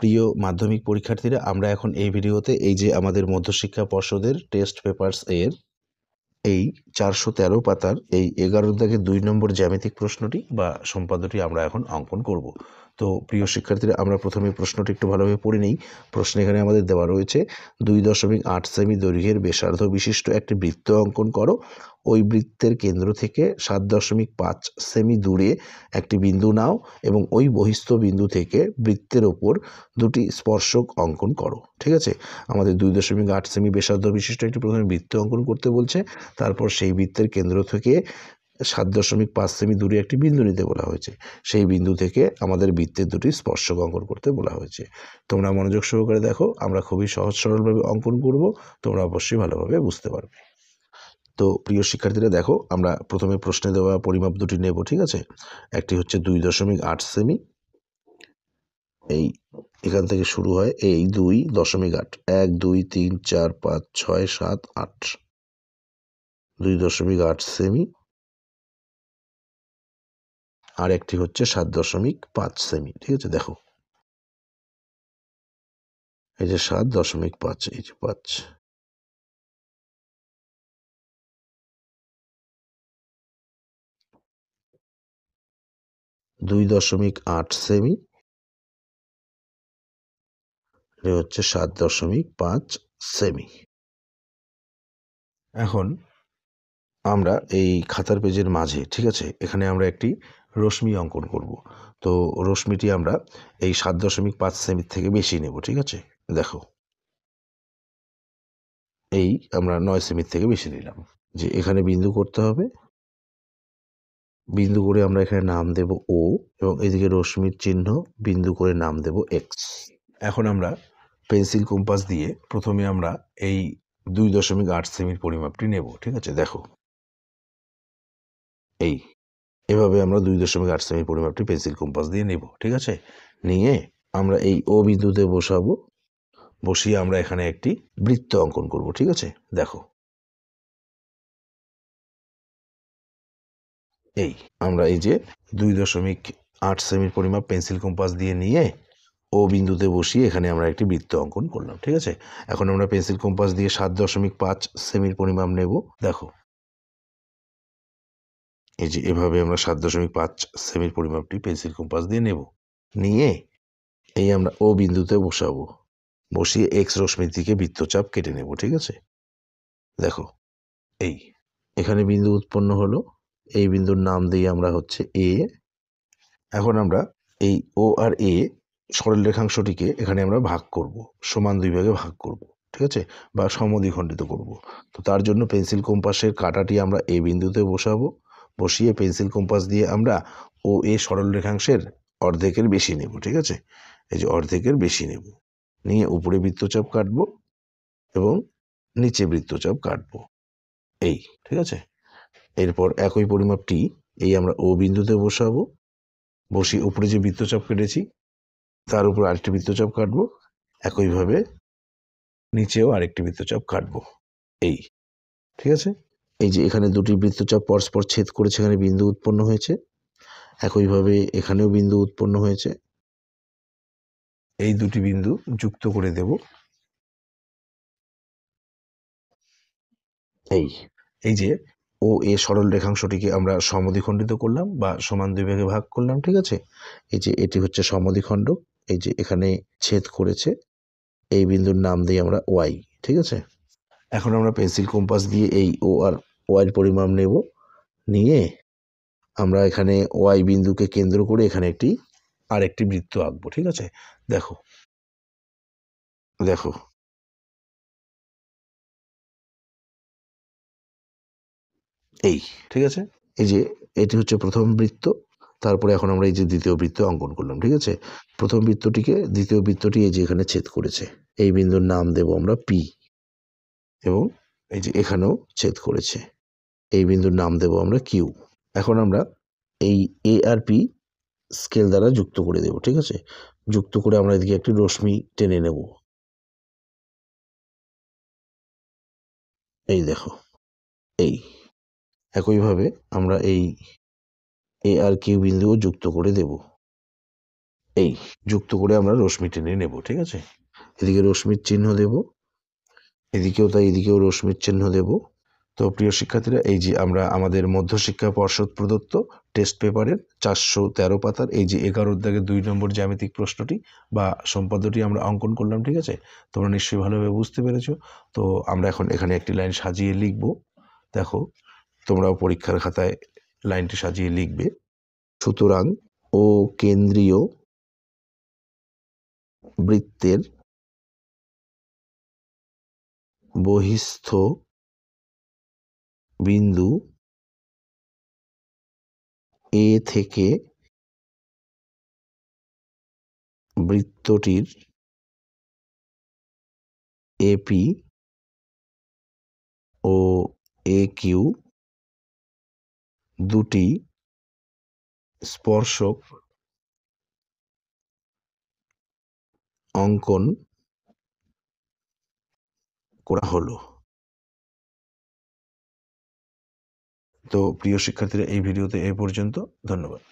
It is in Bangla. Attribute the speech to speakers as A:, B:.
A: প্রিয় মাধ্যমিক পরীক্ষার্থীরা আমরা এখন এই ভিডিওতে এই যে আমাদের মধ্যশিক্ষা পর্ষদের টেস্ট পেপার্স এর এই চারশো তেরো পাতার এই এগারো থেকে দুই নম্বর জ্যামিতিক প্রশ্নটি বা সম্পাদ্যটি আমরা এখন অঙ্কন করব তো প্রিয় শিক্ষার্থীরা আমরা প্রথমে প্রশ্নটি একটু ভালোভাবে পড়ে নিই প্রশ্ন এখানে আমাদের দেওয়া রয়েছে দুই দশমিক আট সেমি দৈর্ঘ্যের বেসার্ধ বিশিষ্ট একটি বৃত্ত অঙ্কন করো ওই বৃত্তের কেন্দ্র থেকে সাত দশমিক পাঁচ সেমি দূরে একটি বিন্দু নাও এবং ওই বহিস্থ বিন্দু থেকে বৃত্তের ওপর দুটি স্পর্শক অঙ্কন করো ঠিক আছে আমাদের দুই দশমিক আট সেমি বেসার্ধ বিশিষ্ট একটি প্রথমে বৃত্ত অঙ্কন করতে বলছে তারপর সেই বৃত্তের কেন্দ্র থেকে সাত দশমিক পাঁচ সেমি দূরে একটি বিন্দু নিতে বলা হয়েছে সেই বিন্দু থেকে আমাদের বৃত্তের দুটি স্পর্শক অঙ্কন করতে বলা হয়েছে তোমরা মনোযোগ সহকারে দেখো আমরা খুবই সহজ সরলভাবে অঙ্কন করব তোমরা অবশ্যই ভালোভাবে বুঝতে পারবে তো প্রিয় শিক্ষার্থীরা দেখো আমরা প্রথমে প্রশ্নে দেওয়া পরিমাপ দুটি নেব ঠিক আছে একটি হচ্ছে দুই দশমিক আট সেমি এই এখান থেকে শুরু হয় এই দুই দশমিক আট এক দুই তিন চার পাঁচ ছয়
B: সাত আট দুই দশমিক আট সেমি আর একটি হচ্ছে সাত দশমিক পাঁচ সেমি ঠিক আছে দেখো এই যে সাত দশমিক পাঁচ এই যে পাঁচ দুই দশমিক আট সেমি হচ্ছে সাত দশমিক পাঁচ সেমি
A: এখন আমরা এই খাতার পেজের মাঝে ঠিক আছে এখানে আমরা একটি রশ্মি অঙ্কন করব তো রশ্মিটি আমরা এই সাত দশমিক পাঁচ সেমির থেকে বেশি নেব ঠিক আছে দেখো এই আমরা নয় সেমির থেকে বেশি নিলাম যে এখানে বিন্দু করতে হবে বিন্দু করে আমরা এখানে নাম দেব ও এবং এদিকে রশ্মির চিহ্ন বিন্দু করে নাম দেব এক্স এখন আমরা পেন্সিল কম্পাস দিয়ে প্রথমে আমরা এই দুই দশমিক আট সেমির পরিমাপটি নেব ঠিক আছে দেখো এই এভাবে আমরা দুই দশমিক আট সেমি পরিমাপটি পেন্সিল কম্পাস দিয়ে নেব ঠিক আছে নিয়ে আমরা
B: এই ও বিন্দুতে বসাবো বসিয়ে আমরা এখানে একটি বৃত্ত অঙ্কন করব ঠিক আছে দেখো এই আমরা এই যে দুই দশমিক আট সেমির পরিমাপ পেন্সিল কম্পাস দিয়ে নিয়ে
A: ও বিন্দুতে বসিয়ে এখানে আমরা একটি বৃত্ত অঙ্কন করলাম ঠিক আছে এখন আমরা পেন্সিল কম্পাস দিয়ে সাত দশমিক পাঁচ সেমির পরিমাপ নেব দেখো এই যে এভাবে আমরা সাত দশমিক পাঁচ সেমির পরিমাপটি পেন্সিল কম্পাস দিয়ে নেব নিয়ে এই আমরা ও বিন্দুতে বসাবো বসিয়ে এক্স রশ্মি দিকে বৃত্তচাপ কেটে নেব ঠিক আছে দেখো এই এখানে বিন্দু উৎপন্ন হলো এই বিন্দুর নাম দিয়ে আমরা হচ্ছে এ এখন আমরা এই ও আর এ সরল রেখাংশটিকে এখানে আমরা ভাগ করব সমান দুই ভাগে ভাগ করব ঠিক আছে বা সমদ্বিখণ্ডিত করব তো তার জন্য পেন্সিল কম্পাসের কাটাটি আমরা এ বিন্দুতে বসাবো বসিয়ে পেন্সিল কম্পাস দিয়ে আমরা ও এ সরল রেখাংশের অর্ধেকের বেশি নেব ঠিক আছে এই যে অর্ধেকের বেশি নেব নিয়ে উপরে বৃত্তচাপ কাটব এবং নিচে বৃত্তচাপ কাটব এই ঠিক আছে এরপর একই পরিমাপটি এই আমরা ও বিন্দুতে বসাবো বসিয়ে উপরে যে বৃত্তচাপ কেটেছি তার উপর আরেকটি বৃত্তচাপ কাটবো একইভাবে নিচেও আরেকটি বৃত্তচাপ কাটবো এই ঠিক আছে এই যে এখানে দুটি বৃত্তচাপ পরস্পর ছেদ করেছে এখানে বিন্দু উৎপন্ন
B: হয়েছে একইভাবে এখানেও বিন্দু উৎপন্ন হয়েছে এই দুটি বিন্দু যুক্ত করে দেব
A: এই এই যে ও এ সরল রেখাংশটিকে আমরা সমদিখণ্ডিত করলাম বা সমান দুই ভাগে ভাগ করলাম ঠিক আছে এই যে এটি হচ্ছে সমদিখণ্ড এই যে এখানে ছেদ করেছে এই বিন্দুর নাম দিই আমরা ওয়াই ঠিক আছে এখন আমরা পেন্সিল কম্পাস দিয়ে এই ও আর ওয়াইয়ের পরিমাপ নেব নিয়ে
B: আমরা এখানে ওয়াই বিন্দুকে কেন্দ্র করে এখানে একটি আরেকটি বৃত্ত আঁকবো ঠিক আছে দেখো দেখো এই ঠিক আছে এই যে এটি হচ্ছে
A: প্রথম বৃত্ত তারপরে এখন আমরা এই যে দ্বিতীয় বৃত্ত অঙ্কন করলাম ঠিক আছে প্রথম বৃত্তটিকে দ্বিতীয় বৃত্তটি এই যে এখানে ছেদ করেছে এই বিন্দুর নাম দেব আমরা পি এবং এই যে এখানেও ছেদ করেছে এই বিন্দুর নাম দেব আমরা কিউ এখন আমরা
B: এই এ আর পি স্কেল দ্বারা যুক্ত করে দেব ঠিক আছে যুক্ত করে আমরা এদিকে একটি রশ্মি টেনে নেব এই দেখো এই একইভাবে আমরা এই
A: এ আর কিউ বিন্দুও যুক্ত করে দেব এই যুক্ত করে আমরা রশ্মি টেনে নেব ঠিক আছে এদিকে রশ্মির চিহ্ন দেব এদিকেও তাই এদিকেও রশ্মির চিহ্ন দেবো তো প্রিয় শিক্ষার্থীরা এই যে আমরা আমাদের মধ্যশিক্ষা পর্ষদ প্রদত্ত টেস্ট পেপারের চারশো তেরো পাতার এই যে এগারো দাগে দুই নম্বর জ্যামিতিক প্রশ্নটি বা সম্পাদ্যটি আমরা অঙ্কন করলাম ঠিক আছে তোমরা নিশ্চয়ই ভালোভাবে বুঝতে পেরেছো তো আমরা এখন এখানে একটি লাইন সাজিয়ে লিখব দেখো তোমরাও পরীক্ষার খাতায় লাইনটি সাজিয়ে
B: লিখবে সুতরাং ও কেন্দ্রীয় বৃত্তের বহিস্থ বিন্দু এ থেকে বৃত্তটির এপি ও এ কিউ দুটি স্পর্শক অঙ্কন করা হলো তো প্রিয় শিক্ষার্থীরা এই ভিডিওতে এই পর্যন্ত ধন্যবাদ